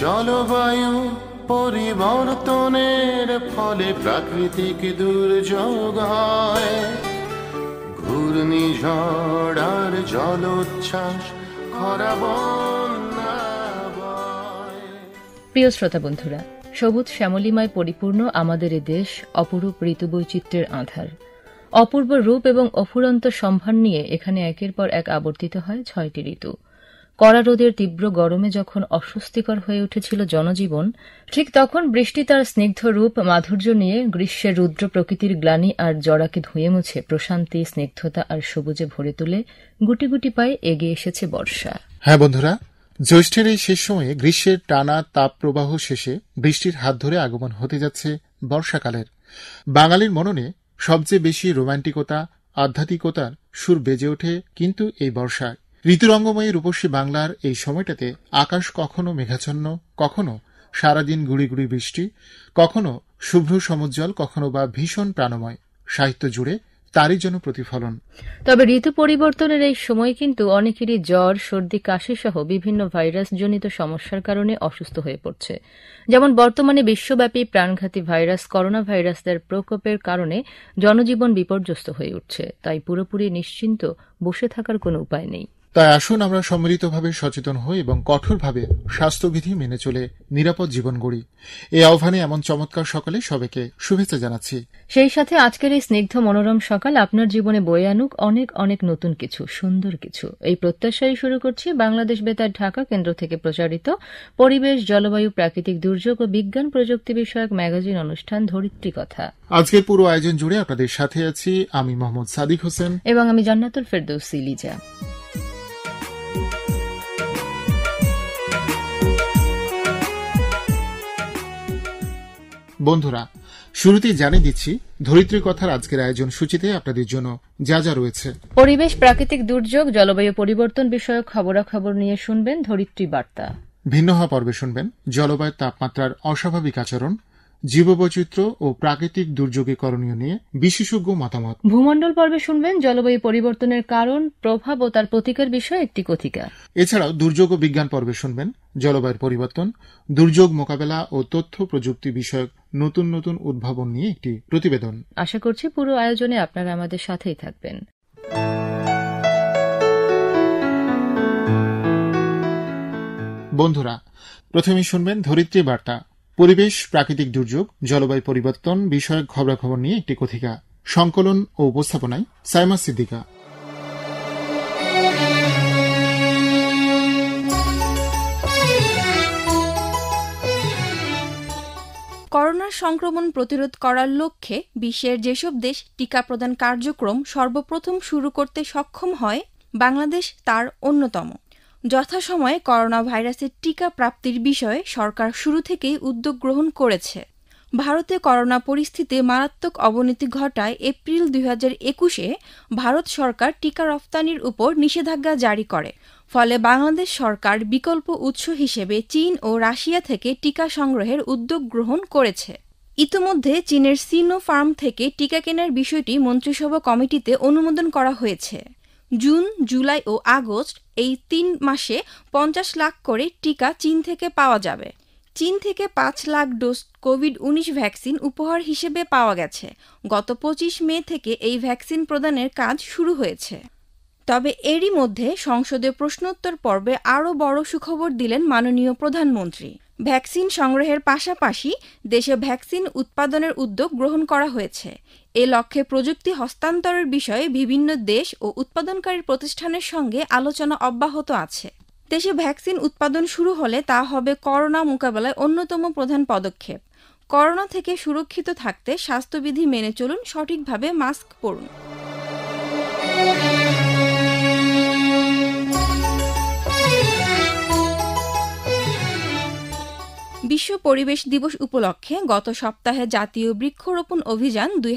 জলবায়ু পরিবর্তনের ফলে প্রাকৃতিক দুর্যোগ হয় ঘূর্ণিঝড় জলোচ্ছ্বাস খরা প্রিয় শ্রোতা বন্ধুরা সবুজ শ্যামলিমায় পরিপূর্ণ আমাদের এ দেশ অপরূপ ঋতুবৈচিত্র্যের আধার অপূর্ব রূপ এবং অফুরন্ত সম্ভার নিয়ে এখানে একের পর এক আবর্তিত হয় ছয়টি ঋতু কড়া রোদের তীব্র গরমে যখন অস্বস্তিকর হয়ে উঠেছিল জনজীবন ঠিক তখন বৃষ্টি তার স্নিগ্ধ রূপ মাধুর্য নিয়ে গ্রীষ্মের রুদ্র প্রকৃতির গ্লানি আর জড়াকে ধুয়ে মুছে প্রশান্তি স্নিগ্ধতা আর সবুজে ভরে তুলে গুটি গুটি পায়ে এগিয়ে এসেছে বর্ষা হ্যাঁ বন্ধুরা জ্যৈষ্ঠের এই শেষ সময়ে গ্রীষ্মের টানা তাপপ্রবাহ শেষে বৃষ্টির হাত ধরে আগমন হতে যাচ্ছে বর্ষাকালের বাঙালির মননে সবচেয়ে বেশি রোমান্টিকতা আধ্যাত্মিকতার সুর বেজে ওঠে কিন্তু এই বর্ষায় ঋতুরঙ্গময়ী রূপসী বাংলার এই সময়টাতে আকাশ কখনো মেঘাচ্ছন্ন কখনো সারাদিন গুড়ি গুড়ি বৃষ্টি কখনো শুভ্র সমুজ্জ্বল কখনো বা ভীষণ প্রাণময় সাহিত্য জুড়ে তারই জন্য প্রতিফলন তবে ঋতু পরিবর্তনের এই সময় কিন্তু অনেকেরই জ্বর সর্দি কাশি সহ বিভিন্ন ভাইরাসজনিত সমস্যার কারণে অসুস্থ হয়ে পড়ছে যেমন বর্তমানে বিশ্বব্যাপী প্রাণঘাতী ভাইরাস করোনা ভাইরাসের প্রকোপের কারণে জনজীবন বিপর্যস্ত হয়ে উঠছে তাই পুরোপুরি নিশ্চিন্ত বসে থাকার কোনো উপায় নেই তাই আসুন আমরা সম্মিলিতভাবে সচেতন হই এবং কঠোরভাবে স্বাস্থ্যবিধি মেনে চলে নিরাপদ জীবন গড়ি এই আহ্বানে এমন চমৎকার সকালে সবাইকে শুভেচ্ছা জানাচ্ছি সেই সাথে আজকের এই স্নিগ্ধ মনোরম সকাল আপনার জীবনে বয়ে আনুক অনেক অনেক নতুন কিছু সুন্দর কিছু এই প্রত্যাশাই শুরু করছি বাংলাদেশ বেতার ঢাকা কেন্দ্র থেকে প্রচারিত পরিবেশ জলবায়ু প্রাকৃতিক দুর্যোগ ও বিজ্ঞান প্রযুক্তি বিষয়ক ম্যাগাজিন অনুষ্ঠান ধরিত্রী কথা আজকের পুরো আয়োজন জুড়ে আপনাদের সাথে আছি আমি মোহাম্মদ সাদিক হোসেন এবং আমি জান্নাতুল ফেরদৌসি লিজা বন্ধুরা শুরুতেই জানিয়ে দিচ্ছি ধরিত্রী কথার আজকের আয়োজন সূচিতে আপনাদের জন্য যা যা রয়েছে পরিবেশ প্রাকৃতিক দুর্যোগ জলবায়ু পরিবর্তন বিষয়ক খবরাখবর নিয়ে শুনবেন ধরিত্রী বার্তা ভিন্ন হওয়া পর্বে শুনবেন জলবায়ু তাপমাত্রার অস্বাভাবিক আচরণ জীববৈচিত্র্য ও প্রাকৃতিক দুর্যোগে করণীয় নিয়ে বিশেষজ্ঞ মতামত ভূমণ্ডল পর্বে শুনবেন জলবায়ু পরিবর্তনের কারণ প্রভাব ও তার প্রতিকার বিষয়ে একটি কথিকা এছাড়াও দুর্যোগ ও বিজ্ঞান পর্বে শুনবেন জলবায়ুর পরিবর্তন দুর্যোগ মোকাবেলা ও তথ্য প্রযুক্তি বিষয়ক নতুন নতুন উদ্ভাবন নিয়ে একটি প্রতিবেদন আশা করছি পুরো আয়োজনে আপনারা আমাদের সাথেই থাকবেন বন্ধুরা প্রথমে শুনবেন ধরিত্রী বার্তা পরিবেশ প্রাকৃতিক দুর্যোগ জলবায়ু পরিবর্তন বিষয়ক খবরাখবর নিয়ে একটি কথিকা সংকলন ও উপস্থাপনায় সাইমা সিদ্দিকা করোনা সংক্রমণ প্রতিরোধ করার লক্ষ্যে বিশ্বের যেসব দেশ টিকা প্রদান কার্যক্রম সর্বপ্রথম শুরু করতে সক্ষম হয় বাংলাদেশ তার অন্যতম যথাসময়ে করোনা ভাইরাসের টিকা প্রাপ্তির বিষয়ে সরকার শুরু থেকেই উদ্যোগ গ্রহণ করেছে ভারতে করোনা পরিস্থিতি মারাত্মক অবনতি ঘটায় এপ্রিল দুই একুশে ভারত সরকার টিকা রফতানির উপর নিষেধাজ্ঞা জারি করে ফলে বাংলাদেশ সরকার বিকল্প উৎস হিসেবে চীন ও রাশিয়া থেকে টিকা সংগ্রহের উদ্যোগ গ্রহণ করেছে ইতোমধ্যে চীনের সিনো ফার্ম থেকে টিকা কেনার বিষয়টি মন্ত্রিসভা কমিটিতে অনুমোদন করা হয়েছে জুন জুলাই ও আগস্ট এই তিন মাসে পঞ্চাশ লাখ করে টিকা চীন থেকে পাওয়া যাবে চীন থেকে পাঁচ লাখ ডোজ কোভিড উনিশ ভ্যাকসিন উপহার হিসেবে পাওয়া গেছে গত পঁচিশ মে থেকে এই ভ্যাকসিন প্রদানের কাজ শুরু হয়েছে তবে এরই মধ্যে সংসদে প্রশ্নোত্তর পর্বে আরও বড় সুখবর দিলেন মাননীয় প্রধানমন্ত্রী ভ্যাকসিন সংগ্রহের পাশাপাশি দেশে ভ্যাকসিন উৎপাদনের উদ্যোগ গ্রহণ করা হয়েছে এ লক্ষ্যে প্রযুক্তি হস্তান্তরের বিষয়ে বিভিন্ন দেশ ও উৎপাদনকারী প্রতিষ্ঠানের সঙ্গে আলোচনা অব্যাহত আছে দেশে ভ্যাকসিন উৎপাদন শুরু হলে তা হবে করোনা মোকাবেলায় অন্যতম প্রধান পদক্ষেপ করোনা থেকে সুরক্ষিত থাকতে স্বাস্থ্যবিধি মেনে চলুন সঠিকভাবে মাস্ক পরুন বিশ্ব পরিবেশ দিবস উপলক্ষে গত সপ্তাহে জাতীয় বৃক্ষরোপণ অভিযান দুই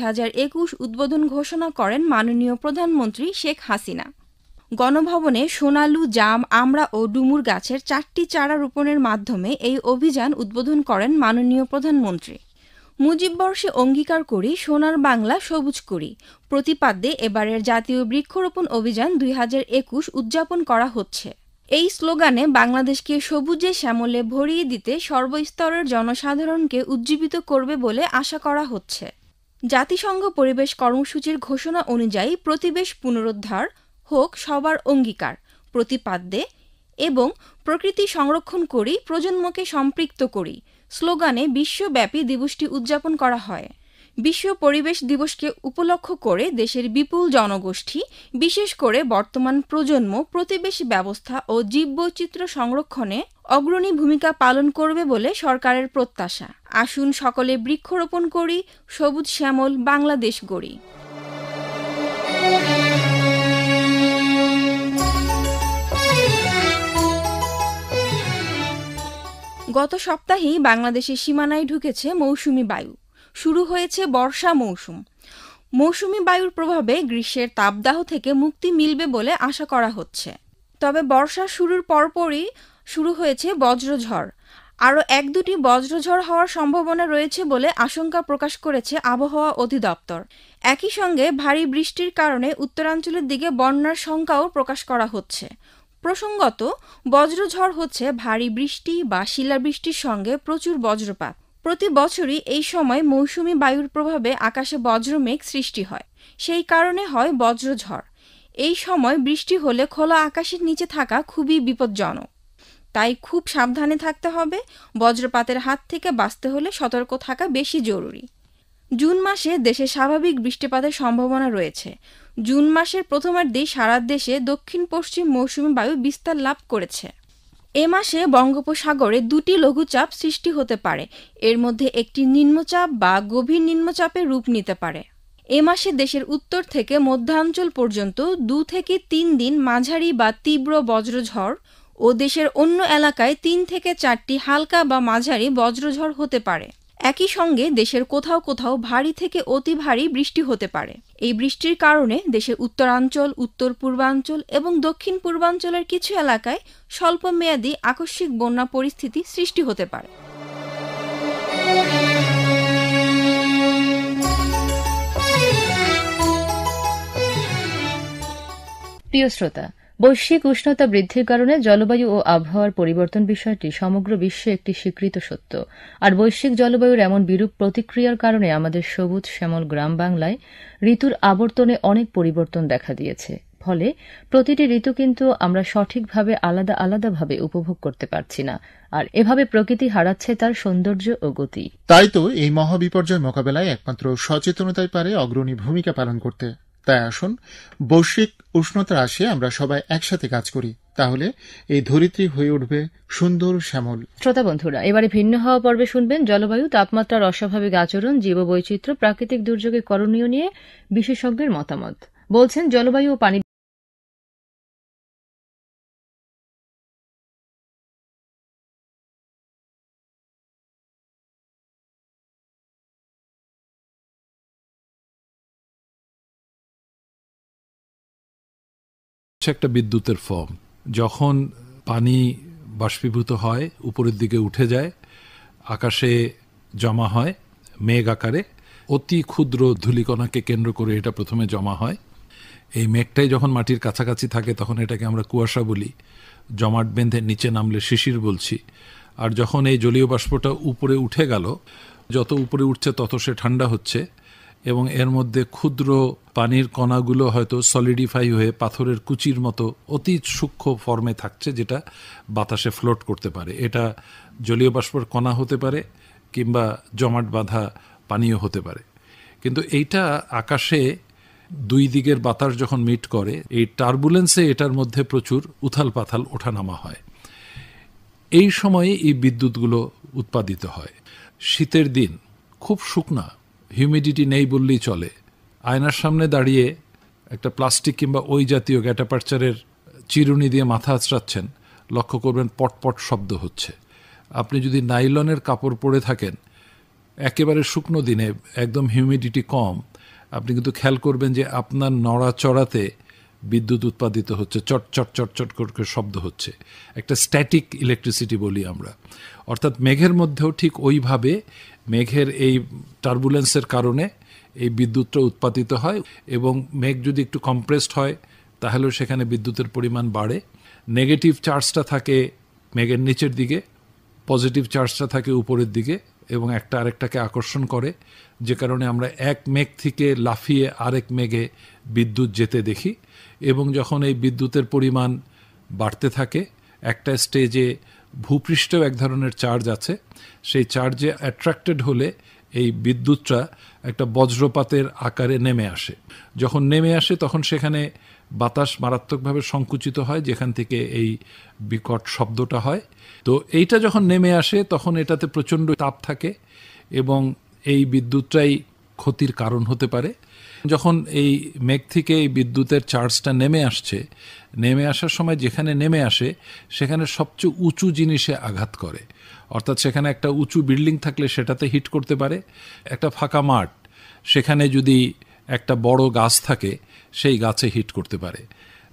উদ্বোধন ঘোষণা করেন মাননীয় প্রধানমন্ত্রী শেখ হাসিনা গণভবনে সোনালু জাম আমরা ও ডুমুর গাছের চারটি চারা রোপণের মাধ্যমে এই অভিযান উদ্বোধন করেন মাননীয় প্রধানমন্ত্রী মুজিববর্ষে অঙ্গীকার করি সোনার বাংলা সবুজ করি প্রতিপাদ্যে এবারের জাতীয় বৃক্ষরোপণ অভিযান দুই হাজার উদযাপন করা হচ্ছে এই স্লোগানে বাংলাদেশকে সবুজে শ্যামলে ভরিয়ে দিতে সর্বস্তরের জনসাধারণকে উজ্জীবিত করবে বলে আশা করা হচ্ছে জাতিসংঘ পরিবেশ কর্মসূচির ঘোষণা অনুযায়ী প্রতিবেশ পুনরুদ্ধার হোক সবার অঙ্গীকার প্রতিপাদ্যে এবং প্রকৃতি সংরক্ষণ করি প্রজন্মকে সম্পৃক্ত করি স্লোগানে বিশ্বব্যাপী দিবসটি উদযাপন করা হয় বিশ্ব পরিবেশ দিবসকে উপলক্ষ করে দেশের বিপুল জনগোষ্ঠী বিশেষ করে বর্তমান প্রজন্ম প্রতিবেশী ব্যবস্থা ও জীববৈচিত্র্য সংরক্ষণে অগ্রণী ভূমিকা পালন করবে বলে সরকারের প্রত্যাশা আসুন সকলে বৃক্ষরোপণ করি সবুজ শ্যামল বাংলাদেশ গড়ি গত সপ্তাহেই বাংলাদেশের সীমানায় ঢুকেছে মৌসুমি বায়ু শুরু হয়েছে বর্ষা মৌসুম মৌসুমি বায়ুর প্রভাবে গ্রীষ্মের তাপদাহ থেকে মুক্তি মিলবে বলে আশা করা হচ্ছে তবে বর্ষা শুরুর পরপরই শুরু হয়েছে বজ্রঝড় আরও এক দুটি বজ্রঝড় হওয়ার সম্ভাবনা রয়েছে বলে আশঙ্কা প্রকাশ করেছে আবহাওয়া অধিদপ্তর একই সঙ্গে ভারী বৃষ্টির কারণে উত্তরাঞ্চলের দিকে বন্যার সংখ্যাও প্রকাশ করা হচ্ছে প্রসঙ্গত বজ্রঝড় হচ্ছে ভারী বৃষ্টি বা শিলাবৃষ্টির সঙ্গে প্রচুর বজ্রপাত প্রতি বছরই এই সময় মৌসুমি বায়ুর প্রভাবে আকাশে বজ্রমেঘ সৃষ্টি হয় সেই কারণে হয় বজ্রঝড় এই সময় বৃষ্টি হলে খোলা আকাশের নিচে থাকা খুবই বিপজ্জনক তাই খুব সাবধানে থাকতে হবে বজ্রপাতের হাত থেকে বাঁচতে হলে সতর্ক থাকা বেশি জরুরি জুন মাসে দেশে স্বাভাবিক বৃষ্টিপাতের সম্ভাবনা রয়েছে জুন মাসের প্রথমার্ধেই সারা দেশে দক্ষিণ পশ্চিম মৌসুমি বায়ু বিস্তার লাভ করেছে এ মাসে বঙ্গোপসাগরে দুটি লঘুচাপ সৃষ্টি হতে পারে এর মধ্যে একটি নিম্নচাপ বা গভীর নিম্নচাপে রূপ নিতে পারে এ মাসে দেশের উত্তর থেকে মধ্যাঞ্চল পর্যন্ত দু থেকে তিন দিন মাঝারি বা তীব্র বজ্রঝড় ও দেশের অন্য এলাকায় তিন থেকে চারটি হালকা বা মাঝারি বজ্রঝড় হতে পারে একই সঙ্গে দেশের কোথাও কোথাও ভারী থেকে অতি ভারী বৃষ্টি হতে পারে এই বৃষ্টির কারণে দেশের উত্তরাঞ্চল উত্তর পূর্বাঞ্চল এবং দক্ষিণ পূর্বাঞ্চলের কিছু এলাকায় স্বল্প মেয়াদী আকস্মিক বন্যা পরিস্থিতি সৃষ্টি হতে পারে প্রিয় শ্রোতা বৈশ্বিক উষ্ণতা বৃদ্ধির কারণে জলবায়ু ও আবহাওয়ার পরিবর্তন বিষয়টি সমগ্র বিশ্বে একটি স্বীকৃত সত্য আর বৈশ্বিক জলবায়ুর এমন বিরূপ প্রতিক্রিয়ার কারণে আমাদের সবুজ শ্যামল গ্রাম বাংলায় ঋতুর আবর্তনে অনেক পরিবর্তন দেখা দিয়েছে ফলে প্রতিটি ঋতু কিন্তু আমরা সঠিকভাবে আলাদা আলাদাভাবে উপভোগ করতে পারছি না আর এভাবে প্রকৃতি হারাচ্ছে তার সৌন্দর্য ও গতি তাই তো এই মহাবিপর্যয় মোকাবেলায় একমাত্র সচেতনতাই পারে অগ্রণী ভূমিকা পালন করতে তাই আসুন বৈশ্বিক উষ্ণতা আসে আমরা সবাই একসাথে কাজ করি তাহলে এই ধরিত্রী হয়ে উঠবে সুন্দর শ্যামল শ্রোতা বন্ধুরা এবারে ভিন্ন হওয়া পর্বে শুনবেন জলবায়ু তাপমাত্রার অস্বাভাবিক আচরণ জীববৈচিত্র্য প্রাকৃতিক দুর্যোগে করণীয় নিয়ে বিশেষজ্ঞের মতামত বলছেন জলবায়ু ও পানি হচ্ছে একটা বিদ্যুতের ফর্ম যখন পানি বাষ্পীভূত হয় উপরের দিকে উঠে যায় আকাশে জমা হয় মেঘ আকারে অতি ক্ষুদ্র ধূলিকণাকে কেন্দ্র করে এটা প্রথমে জমা হয় এই মেঘটাই যখন মাটির কাছাকাছি থাকে তখন এটাকে আমরা কুয়াশা বলি জমাট বেঁধে নিচে নামলে শিশির বলছি আর যখন এই জলীয় বাষ্পটা উপরে উঠে গেল যত উপরে উঠছে তত সে ঠান্ডা হচ্ছে এবং এর মধ্যে ক্ষুদ্র পানির কণাগুলো হয়তো সলিডিফাই হয়ে পাথরের কুচির মতো অতি সূক্ষ্ম ফর্মে থাকছে যেটা বাতাসে ফ্লোট করতে পারে এটা জলীয় বাষ্পর কণা হতে পারে কিংবা জমাট বাঁধা পানীয় হতে পারে কিন্তু এইটা আকাশে দুই দিকের বাতাস যখন মিট করে এই টার্বুলেন্সে এটার মধ্যে প্রচুর উথাল পাথাল ওঠানামা হয় এই সময়ে এই বিদ্যুৎগুলো উৎপাদিত হয় শীতের দিন খুব শুকনা হিউমিডিটি নেই বললেই চলে আয়নার সামনে দাঁড়িয়ে একটা প্লাস্টিক কিংবা ওই জাতীয় গ্যাটাপার্চারের চিরুনি দিয়ে মাথা আঁচড়াচ্ছেন লক্ষ্য করবেন পটপট শব্দ হচ্ছে আপনি যদি নাইলনের কাপড় পরে থাকেন একেবারে শুকনো দিনে একদম হিউমিডিটি কম আপনি কিন্তু খেয়াল করবেন যে আপনার নড়াচড়াতে বিদ্যুৎ উৎপাদিত হচ্ছে চট চট চট চট করে শব্দ হচ্ছে একটা স্ট্যাটিক ইলেকট্রিসিটি বলি আমরা অর্থাৎ মেঘের মধ্যেও ঠিক ওইভাবে মেঘের এই টার্বুলেন্সের কারণে এই বিদ্যুৎটা উৎপাদিত হয় এবং মেঘ যদি একটু কম্প্রেসড হয় তাহলেও সেখানে বিদ্যুতের পরিমাণ বাড়ে নেগেটিভ চার্জটা থাকে মেঘের নিচের দিকে পজিটিভ চার্জটা থাকে উপরের দিকে এবং একটা আরেকটাকে আকর্ষণ করে যে কারণে আমরা এক মেঘ থেকে লাফিয়ে আরেক মেঘে বিদ্যুৎ যেতে দেখি এবং যখন এই বিদ্যুতের পরিমাণ বাড়তে থাকে একটা স্টেজে ভূপৃষ্ঠেও এক ধরনের চার্জ আছে সেই চার্জে অ্যাট্রাক্টেড হলে এই বিদ্যুৎটা একটা বজ্রপাতের আকারে নেমে আসে যখন নেমে আসে তখন সেখানে বাতাস মারাত্মকভাবে সংকুচিত হয় যেখান থেকে এই বিকট শব্দটা হয় তো এইটা যখন নেমে আসে তখন এটাতে প্রচণ্ড তাপ থাকে এবং এই বিদ্যুৎটাই ক্ষতির কারণ হতে পারে যখন এই মেঘ থেকে এই বিদ্যুতের চার্জটা নেমে আসছে নেমে আসার সময় যেখানে নেমে আসে সেখানে সবচেয়ে উঁচু জিনিসে আঘাত করে অর্থাৎ সেখানে একটা উঁচু বিল্ডিং থাকলে সেটাতে হিট করতে পারে একটা ফাঁকা মাঠ সেখানে যদি একটা বড় গাছ থাকে সেই গাছে হিট করতে পারে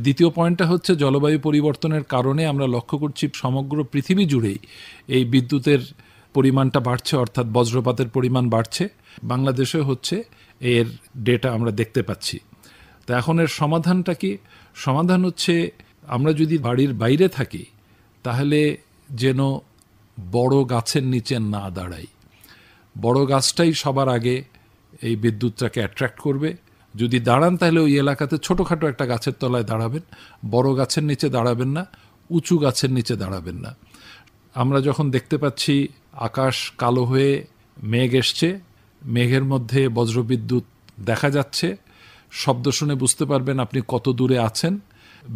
দ্বিতীয় পয়েন্টটা হচ্ছে জলবায়ু পরিবর্তনের কারণে আমরা লক্ষ্য করছি সমগ্র পৃথিবী জুড়েই এই বিদ্যুতের পরিমাণটা বাড়ছে অর্থাৎ বজ্রপাতের পরিমাণ বাড়ছে বাংলাদেশে হচ্ছে এর ডেটা আমরা দেখতে পাচ্ছি তো এখন এর সমাধানটা কি সমাধান হচ্ছে আমরা যদি বাড়ির বাইরে থাকি তাহলে যেন বড় গাছের নিচে না দাঁড়াই বড় গাছটাই সবার আগে এই বিদ্যুৎটাকে অ্যাট্রাক্ট করবে যদি দাঁড়ান তাহলে ওই এলাকাতে ছোটোখাটো একটা গাছের তলায় দাঁড়াবেন বড় গাছের নিচে দাঁড়াবেন না উঁচু গাছের নিচে দাঁড়াবেন না আমরা যখন দেখতে পাচ্ছি আকাশ কালো হয়ে মেঘ এসছে মেঘের মধ্যে বজ্রবিদ্যুৎ দেখা যাচ্ছে শব্দ শুনে বুঝতে পারবেন আপনি কত দূরে আছেন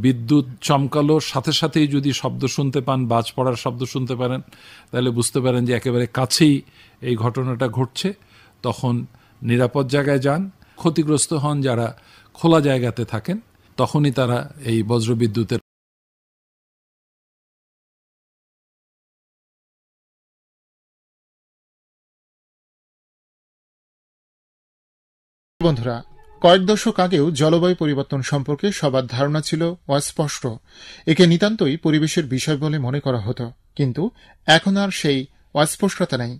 বিদ্যুৎ চমকালো সাথে সাথেই যদি শব্দ শুনতে পান বাজ পড়ার শব্দ শুনতে পারেন তাহলে বুঝতে পারেন যে একেবারে কাছেই এই ঘটনাটা ঘটছে তখন নিরাপদ জায়গায় যান ক্ষতিগ্রস্ত হন যারা খোলা জায়গাতে থাকেন তখনই তারা এই বজ্রবিদ্যুতের বন্ধুরা কয়েক দশক আগেও জলবায়ু পরিবর্তন সম্পর্কে সবার ধারণা ছিল অস্পষ্ট একে নিতান্তই পরিবেশের বিষয় বলে মনে করা হতো কিন্তু এখন আর সেই অস্পষ্টতা নেই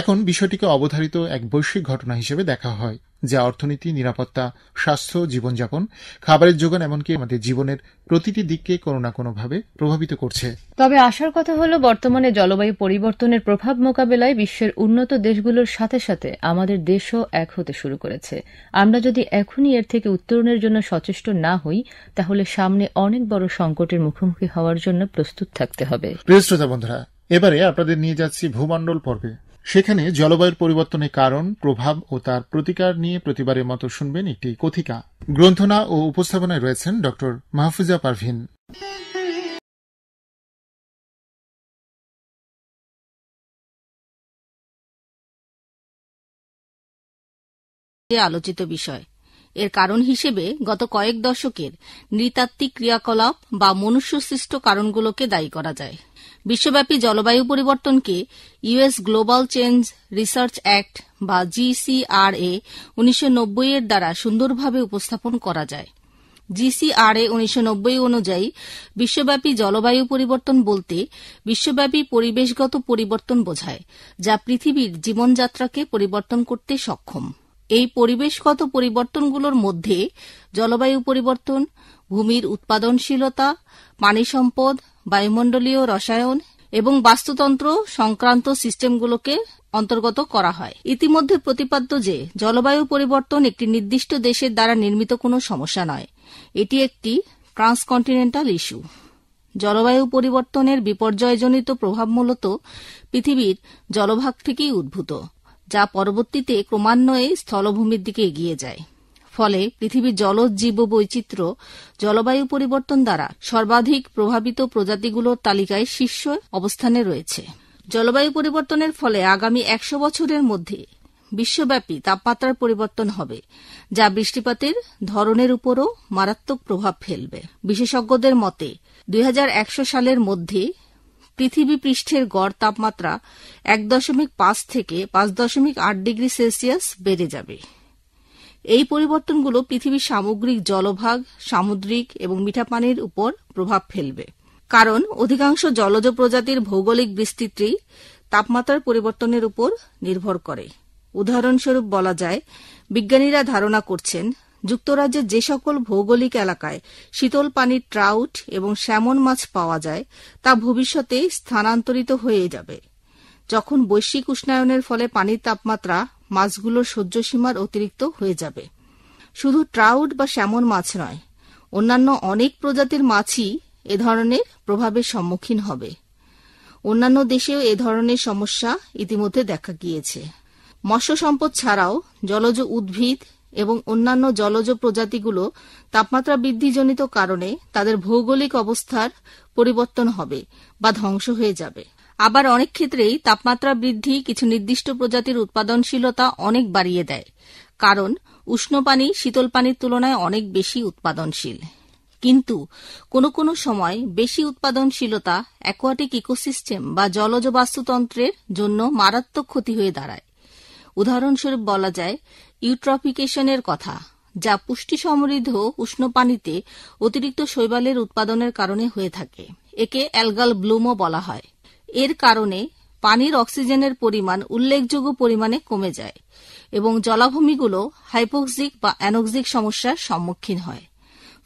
এখন বিষয়টিকে অবধারিত এক বৈশ্বিক ঘটনা হিসেবে দেখা হয় যা অর্থনীতি নিরাপত্তা স্বাস্থ্য জীবনযাপন খাবারের যোগান এমনকি আমাদের জীবনের প্রতিটি দিককে কোনো না কোনোভাবে প্রভাবিত করছে তবে আসার কথা হলো বর্তমানে জলবায়ু পরিবর্তনের প্রভাব মোকাবেলায় বিশ্বের উন্নত দেশগুলোর সাথে সাথে আমাদের দেশও এক হতে শুরু করেছে আমরা যদি এখনই এর থেকে উত্তরণের জন্য সচেষ্ট না হই তাহলে সামনে অনেক বড় সংকটের মুখোমুখি হওয়ার জন্য প্রস্তুত থাকতে হবে বন্ধুরা এবারে আপনাদের নিয়ে যাচ্ছি ভূমণ্ডল পর্বে সেখানে জলবায়ুর পরিবর্তনের কারণ প্রভাব ও তার প্রতিকার নিয়ে প্রতিবারের মতো শুনবেন একটি কথিকা গ্রন্থনা ও উপস্থাপনায় রয়েছেন ড মাহফুজা পারভিন আলোচিত বিষয় এর কারণ হিসেবে গত কয়েক দশকের নৃতাত্ত্বিক ক্রিয়াকলাপ বা মনুষ্যসৃষ্ট কারণগুলোকে দায়ী করা যায় বিশ্বব্যাপী জলবায়ু পরিবর্তনকে US global change research act বা জিসিআরএ উনিশশো এর দ্বারা সুন্দরভাবে উপস্থাপন করা যায় জিসিআরএ উনিশশো অনুযায়ী বিশ্বব্যাপী জলবায়ু পরিবর্তন বলতে বিশ্বব্যাপী পরিবেশগত পরিবর্তন বোঝায় যা পৃথিবীর জীবনযাত্রাকে পরিবর্তন করতে সক্ষম এই পরিবেশগত পরিবর্তনগুলোর মধ্যে জলবায়ু পরিবর্তন ভূমির উৎপাদনশীলতা পানি সম্পদ বায়ুমণ্ডলীয় রসায়ন এবং বাস্তুতন্ত্র সংক্রান্ত সিস্টেমগুলোকে অন্তর্গত করা হয় ইতিমধ্যে প্রতিপাদ্য যে জলবায়ু পরিবর্তন একটি নির্দিষ্ট দেশের দ্বারা নির্মিত কোনো সমস্যা নয় এটি একটি ট্রান্সকন্টিনেন্টাল ইস্যু জলবায়ু পরিবর্তনের বিপর্যয়জনিত প্রভাব মূলত পৃথিবীর জলভাগ থেকেই উদ্ভূত যা পরবর্তীতে ক্রমান্বয়ে স্থলভূমির দিকে এগিয়ে যায় ফলে পৃথিবীর জলজ জীব বৈচিত্র্য জলবায়ু পরিবর্তন দ্বারা সর্বাধিক প্রভাবিত প্রজাতিগুলোর তালিকায় শীর্ষ অবস্থানে রয়েছে জলবায়ু পরিবর্তনের ফলে আগামী একশো বছরের মধ্যে বিশ্বব্যাপী তাপমাত্রার পরিবর্তন হবে যা বৃষ্টিপাতের ধরনের উপরও মারাত্মক প্রভাব ফেলবে বিশেষজ্ঞদের মতে দুই সালের মধ্যে পৃথিবী পৃষ্ঠের গড় তাপমাত্রা এক দশমিক পাঁচ থেকে পাঁচ দশমিক আট ডিগ্রি সেলসিয়াস বেড়ে যাবে এই পরিবর্তনগুলো পৃথিবীর সামগ্রিক জলভাগ সামুদ্রিক এবং মিঠা পানির উপর প্রভাব ফেলবে কারণ অধিকাংশ জলজ প্রজাতির ভৌগোলিক বিস্তৃতি তাপমাত্রার পরিবর্তনের উপর নির্ভর করে উদাহরণস্বরূপ বলা যায় বিজ্ঞানীরা ধারণা করছেন যুক্তরাজ্যের যে সকল ভৌগোলিক এলাকায় শীতল পানির ট্রাউট এবং স্যামন মাছ পাওয়া যায় তা ভবিষ্যতে স্থানান্তরিত হয়ে যাবে যখন বৈশ্বিক উষ্ণায়নের ফলে পানির তাপমাত্রা মাছগুলোর সহ্যসীমার অতিরিক্ত হয়ে যাবে শুধু ট্রাউট বা স্যামন মাছ নয় অন্যান্য অনেক প্রজাতির মাছই এ ধরনের প্রভাবের সম্মুখীন হবে অন্যান্য দেশেও এ ধরনের সমস্যা ইতিমধ্যে দেখা গিয়েছে মৎস্য সম্পদ ছাড়াও জলজ উদ্ভিদ এবং অন্যান্য জলজ প্রজাতিগুলো তাপমাত্রা বৃদ্ধিজনিত কারণে তাদের ভৌগোলিক অবস্থার পরিবর্তন হবে বা ধ্বংস হয়ে যাবে আবার অনেক ক্ষেত্রেই তাপমাত্রা বৃদ্ধি কিছু নির্দিষ্ট প্রজাতির উৎপাদনশীলতা অনেক বাড়িয়ে দেয় কারণ উষ্ণ পানি শীতল পানির তুলনায় অনেক বেশি উৎপাদনশীল কিন্তু কোনো কোনো সময় বেশি উৎপাদনশীলতা অ্যাকোয়াটিক ইকোসিস্টেম বা জলজ বাস্তুতন্ত্রের জন্য মারাত্মক ক্ষতি হয়ে দাঁড়ায় উদাহরণস্বরূপ বলা যায় ইউট্রফিকেশনের কথা যা পুষ্টি সমৃদ্ধ উষ্ণ পানিতে অতিরিক্ত শৈবালের উৎপাদনের কারণে হয়ে থাকে একে অ্যালগাল ব্লুমও বলা হয় এর কারণে পানির অক্সিজেনের পরিমাণ উল্লেখযোগ্য পরিমাণে কমে যায় এবং জলাভূমিগুলো হাইপোক্সিক বা অ্যানোক্সিক সমস্যার সম্মুখীন হয়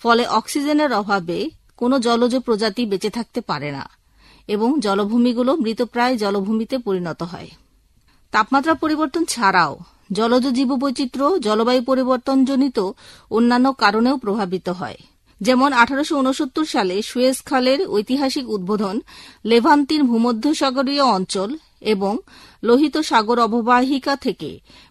ফলে অক্সিজেনের অভাবে কোনো জলজ প্রজাতি বেঁচে থাকতে পারে না এবং জলভূমিগুলো মৃতপ্রায় জলভূমিতে পরিণত হয় তাপমাত্রা পরিবর্তন ছাড়াও জলজ জীববৈচিত্র্য জলবায়ু পরিবর্তনজনিত অন্যান্য কারণেও প্রভাবিত হয় যেমন আঠারোশো সালে সুয়েজ খালের ঐতিহাসিক উদ্বোধন লেভান্তির ভূমধ্যসাগরীয় অঞ্চল এবং লোহিত সাগর অববাহিকা থেকে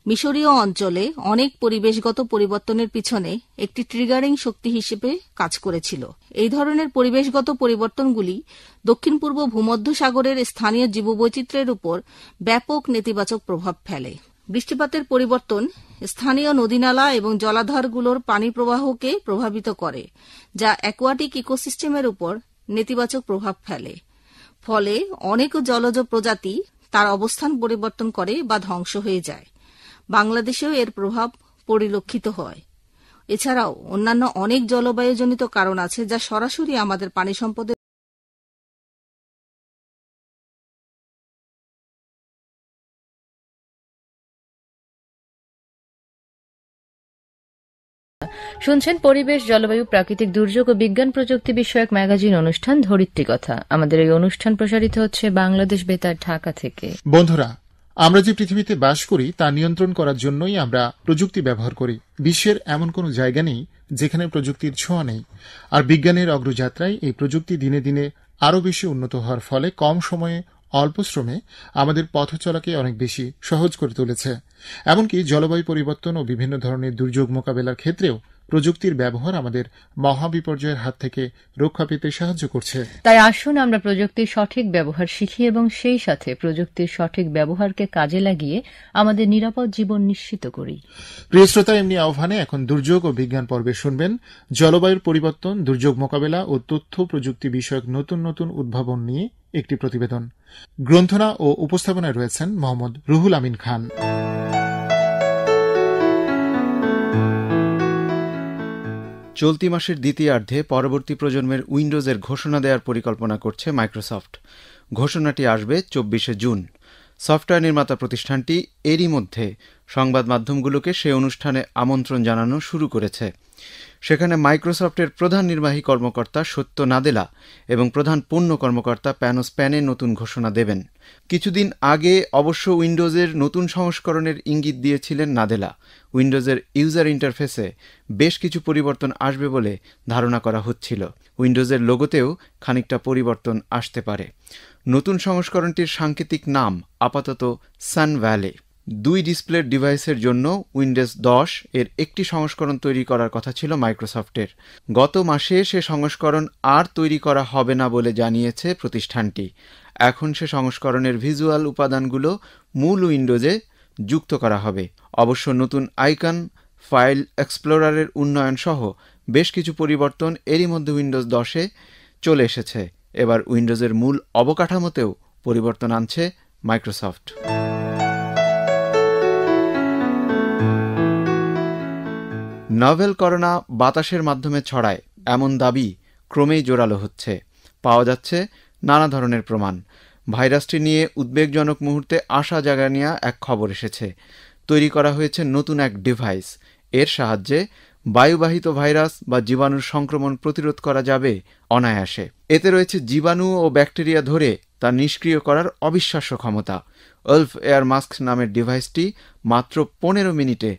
মিশরীয় অঞ্চলে অনেক পরিবেশগত পরিবর্তনের পিছনে একটি ট্রিগারিং শক্তি হিসেবে কাজ করেছিল এই ধরনের পরিবেশগত পরিবর্তনগুলি দক্ষিণ পূর্ব ভূমধ্যসাগরের স্থানীয় জীববৈচিত্র্যের উপর ব্যাপক নেতিবাচক প্রভাব ফেলে বৃষ্টিপাতের পরিবর্তন স্থানীয় নদীনালা এবং জলাধারগুলোর পানি প্রবাহকে প্রভাবিত করে যা অ্যাকোয়াটিক ইকোসিস্টেমের উপর নেতিবাচক প্রভাব ফেলে ফলে অনেক জলজ প্রজাতি তার অবস্থান পরিবর্তন করে বা ধ্বংস হয়ে যায় বাংলাদেশেও এর প্রভাব পরিলক্ষিত হয় এছাড়াও অন্যান্য অনেক জলবায়ুজনিত কারণ আছে যা সরাসরি আমাদের পানি সম্পদের শুনছেন পরিবেশ জলবায়ু প্রাকৃতিক দুর্যোগ ও বিজ্ঞান প্রযুক্তি বিষয়ক ম্যাগাজিন অনুষ্ঠান ধরিত্রী কথা আমাদের এই অনুষ্ঠান প্রসারিত হচ্ছে বাংলাদেশ বেতার ঢাকা থেকে বন্ধুরা আমরা যে পৃথিবীতে বাস করি তা নিয়ন্ত্রণ করার জন্যই আমরা প্রযুক্তি ব্যবহার করি বিশ্বের এমন কোনো জায়গা নেই যেখানে প্রযুক্তির ছোঁয়া নেই আর বিজ্ঞানের অগ্রযাত্রায় এই প্রযুক্তি দিনে দিনে আরও বেশি উন্নত হওয়ার ফলে কম সময়ে অল্প শ্রমে আমাদের পথ চলাকে অনেক বেশি সহজ করে তুলেছে এমনকি জলবায়ু পরিবর্তন ও বিভিন্ন ধরনের দুর্যোগ মোকাবেলার ক্ষেত্রেও প্রযুক্তির ব্যবহার আমাদের মহাবিপর্যয়ের হাত থেকে রক্ষা পেতে সাহায্য করছে তাই আসুন আমরা প্রযুক্তির সঠিক ব্যবহার শিখি এবং সেই সাথে প্রযুক্তির সঠিক ব্যবহারকে কাজে লাগিয়ে আমাদের নিরাপদ জীবন নিশ্চিত করি প্রিয় শ্রোতা এমনি আহ্বানে এখন দুর্যোগ ও বিজ্ঞান পর্বে শুনবেন জলবায়ুর পরিবর্তন দুর্যোগ মোকাবেলা ও তথ্য প্রযুক্তি বিষয়ক নতুন নতুন উদ্ভাবন নিয়ে একটি প্রতিবেদন গ্রন্থনা ও উপস্থাপনায় রয়েছেন মোহাম্মদ রুহুল আমিন খান চলতি মাসের দ্বিতীয়ার্ধে পরবর্তী প্রজন্মের উইন্ডোজের ঘোষণা দেওয়ার পরিকল্পনা করছে মাইক্রোসফট ঘোষণাটি আসবে চব্বিশে জুন সফটওয়্যার নির্মাতা প্রতিষ্ঠানটি এরই মধ্যে সংবাদ মাধ্যমগুলোকে সে অনুষ্ঠানে আমন্ত্রণ জানানো শুরু করেছে সেখানে মাইক্রোসফটের প্রধান নির্বাহী কর্মকর্তা সত্য নাদেলা এবং প্রধান পণ্য কর্মকর্তা প্যানোস প্যানে নতুন ঘোষণা দেবেন কিছুদিন আগে অবশ্য উইন্ডোজের নতুন সংস্করণের ইঙ্গিত দিয়েছিলেন নাদেলা উইন্ডোজের ইউজার ইন্টারফেসে বেশ কিছু পরিবর্তন আসবে বলে ধারণা করা হচ্ছিল উইন্ডোজের লোগোতেও খানিকটা পরিবর্তন আসতে পারে নতুন সংস্করণটির সাংকেতিক নাম আপাতত সান ভ্যালে দুই ডিসপ্লের ডিভাইসের জন্য উইন্ডোজ দশ এর একটি সংস্করণ তৈরি করার কথা ছিল মাইক্রোসফটের গত মাসে সে সংস্করণ আর তৈরি করা হবে না বলে জানিয়েছে প্রতিষ্ঠানটি এখন সে সংস্করণের ভিজুয়াল উপাদানগুলো মূল উইন্ডোজে যুক্ত করা হবে অবশ্য নতুন আইকন ফাইল এক্সপ্লোরারের উন্নয়ন সহ বেশ কিছু পরিবর্তন এরই মধ্যে উইন্ডোজ দশে চলে এসেছে এবার উইন্ডোজের মূল অবকাঠামোতেও পরিবর্তন আনছে মাইক্রোসফট নভেল করোনা বাতাসের মাধ্যমে ছড়ায় এমন দাবি ক্রমেই জোরালো হচ্ছে পাওয়া যাচ্ছে নানা ধরনের প্রমাণ ভাইরাসটি নিয়ে উদ্বেগজনক মুহূর্তে আশা নিয়ে এক খবর এসেছে তৈরি করা হয়েছে নতুন এক ডিভাইস এর সাহায্যে বায়ুবাহিত ভাইরাস বা জীবাণুর সংক্রমণ প্রতিরোধ করা যাবে অনায়াসে এতে রয়েছে জীবাণু ও ব্যাকটেরিয়া ধরে তা নিষ্ক্রিয় করার অবিশ্বাস্য ক্ষমতা অল্ফ এয়ার মাস্ক নামের ডিভাইসটি মাত্র পনেরো মিনিটে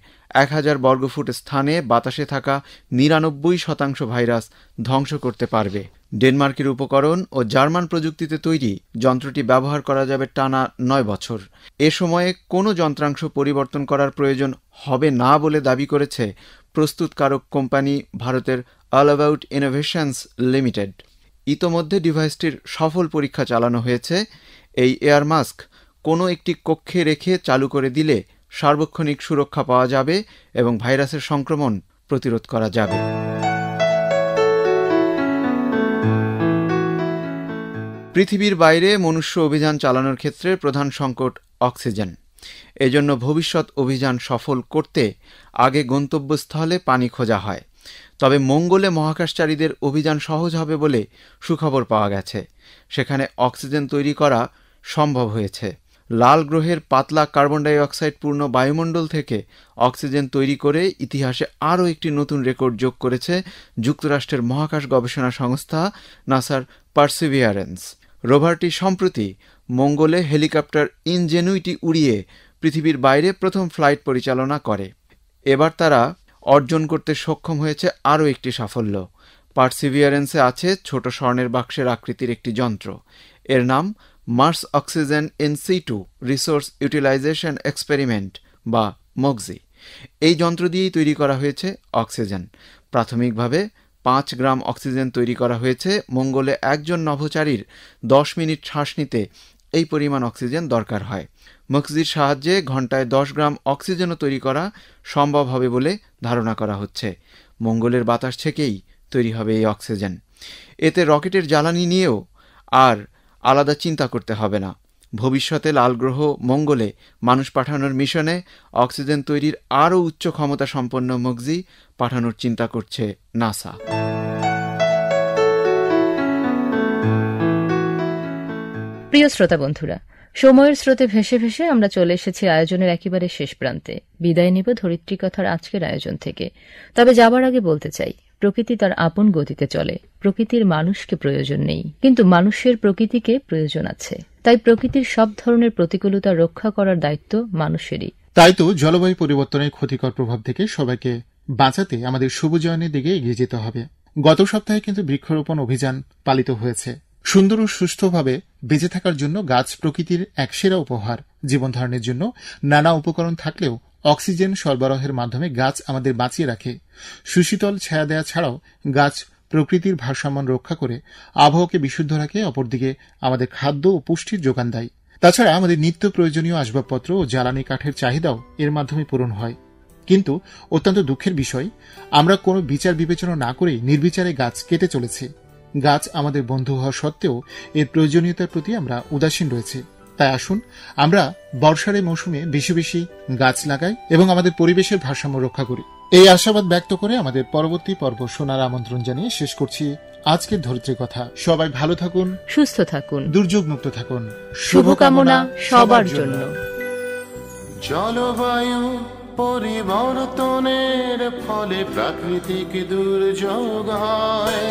এক হাজার বর্গফুট স্থানে বাতাসে থাকা নিরানব্বই শতাংশ ভাইরাস ধ্বংস করতে পারবে ডেনমার্কের উপকরণ ও জার্মান প্রযুক্তিতে তৈরি যন্ত্রটি ব্যবহার করা যাবে টানা নয় বছর এ সময়ে কোনো যন্ত্রাংশ পরিবর্তন করার প্রয়োজন হবে না বলে দাবি করেছে প্রস্তুতকারক কোম্পানি ভারতের অল অ্যাবাউট ইনোভেশনস লিমিটেড ইতোমধ্যে ডিভাইসটির সফল পরীক্ষা চালানো হয়েছে এই এয়ার মাস্ক কোনো একটি কক্ষে রেখে চালু করে দিলে সার্বক্ষণিক সুরক্ষা পাওয়া যাবে এবং ভাইরাসের সংক্রমণ প্রতিরোধ করা যাবে পৃথিবীর বাইরে মনুষ্য অভিযান চালানোর ক্ষেত্রে প্রধান সংকট অক্সিজেন এজন্য ভবিষ্যৎ অভিযান সফল করতে আগে গন্তব্যস্থলে পানি খোঁজা হয় তবে মঙ্গলে মহাকাশচারীদের অভিযান সহজ হবে বলে সুখবর পাওয়া গেছে সেখানে অক্সিজেন তৈরি করা সম্ভব হয়েছে লাল গ্রহের পাতলা কার্বন ডাইঅক্সাইড পূর্ণ বায়ুমণ্ডল থেকে অক্সিজেন তৈরি করে ইতিহাসে আরও একটি নতুন রেকর্ড যোগ করেছে যুক্তরাষ্ট্রের মহাকাশ গবেষণা সংস্থা নাসার পার্সিভিয়ারেন্স রোভারটি সম্প্রতি মঙ্গলে হেলিকপ্টার ইনজেনুইটি উড়িয়ে পৃথিবীর বাইরে প্রথম ফ্লাইট পরিচালনা করে এবার তারা অর্জন করতে সক্ষম হয়েছে আরও একটি সাফল্য পার্সিভিয়ারেন্সে আছে ছোট স্বর্ণের বাক্সের আকৃতির একটি যন্ত্র এর নাম Mars oxygen in situ resource utilization experiment বা মগজি e. এই যন্ত্র দিয়েই তৈরি করা হয়েছে অক্সিজেন প্রাথমিকভাবে পাঁচ গ্রাম অক্সিজেন তৈরি করা হয়েছে মঙ্গলে একজন নভোচারীর দশ মিনিট শ্বাস নিতে এই পরিমাণ অক্সিজেন দরকার হয় মগজির সাহায্যে ঘন্টায় দশ গ্রাম অক্সিজেনও তৈরি করা সম্ভব হবে বলে ধারণা করা হচ্ছে মঙ্গলের বাতাস থেকেই তৈরি হবে এই অক্সিজেন এতে রকেটের জ্বালানি নিয়েও আর আলাদা চিন্তা করতে হবে না ভবিষ্যতে লাল গ্রহ মঙ্গলে মানুষ পাঠানোর মিশনে অক্সিজেন তৈরির আরও উচ্চ ক্ষমতা সম্পন্ন মগজি পাঠানোর চিন্তা করছে নাসা প্রিয় শ্রোতা বন্ধুরা সময়ের স্রোতে ভেসে ভেসে আমরা চলে এসেছি আয়োজনের একেবারে শেষ প্রান্তে বিদায় নিব ধরিত্রী কথার আজকের আয়োজন থেকে তবে যাবার আগে বলতে চাই প্রকৃতি তার আপন গতিতে চলে প্রকৃতির মানুষকে প্রয়োজন নেই কিন্তু মানুষের প্রকৃতিকে প্রয়োজন আছে তাই প্রকৃতির সব ধরনের প্রতিকূলতা রক্ষা করার দায়িত্ব মানুষেরই তাই তো জলবায়ু পরিবর্তনের ক্ষতিকর প্রভাব থেকে সবাইকে বাঁচাতে আমাদের সবুজায়নের দিকে এগিয়ে যেতে হবে গত সপ্তাহে কিন্তু বৃক্ষরোপণ অভিযান পালিত হয়েছে সুন্দর ও সুস্থভাবে বেঁচে থাকার জন্য গাছ প্রকৃতির এক সেরা উপহার জীবন ধারণের জন্য নানা উপকরণ থাকলেও অক্সিজেন সরবরাহের মাধ্যমে গাছ আমাদের বাঁচিয়ে রাখে সুশীতল ছায়া দেয়া ছাড়াও গাছ প্রকৃতির ভারসাম্য রক্ষা করে আবহাওয়াকে বিশুদ্ধ রাখে অপরদিকে আমাদের খাদ্য ও পুষ্টির যোগান দেয় তাছাড়া আমাদের নিত্য প্রয়োজনীয় আসবাবপত্র ও জ্বালানি কাঠের চাহিদাও এর মাধ্যমে পূরণ হয় কিন্তু অত্যন্ত দুঃখের বিষয় আমরা কোনো বিচার বিবেচনা না করেই নির্বিচারে গাছ কেটে চলেছে গাছ আমাদের বন্ধু হওয়া সত্ত্বেও এর প্রয়োজনীয়তার প্রতি আমরা উদাসীন রয়েছে তাই আসুন আমরা বর্ষার এই মৌসুমে বেশি বেশি গাছ লাগাই এবং আমাদের পরিবেশের ভারসাম্য রক্ষা করি এই আশাবাদ ব্যক্ত করে আমাদের পরবর্তী পর্ব শোনার আমন্ত্রণ জানিয়ে শেষ করছি আজকের ধরিত্রী কথা সবাই ভালো থাকুন সুস্থ থাকুন দুর্যোগ মুক্ত থাকুন শুভকামনা সবার জন্য জলবায়ু পরিবর্তনের ফলে প্রাকৃতিক দুর্যোগ হয়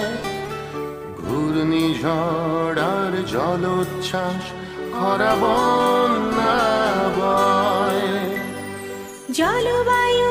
ঘূর্ণিঝড় আর জলোচ্ছ্বাস ভরা বন্যা জলবায়ু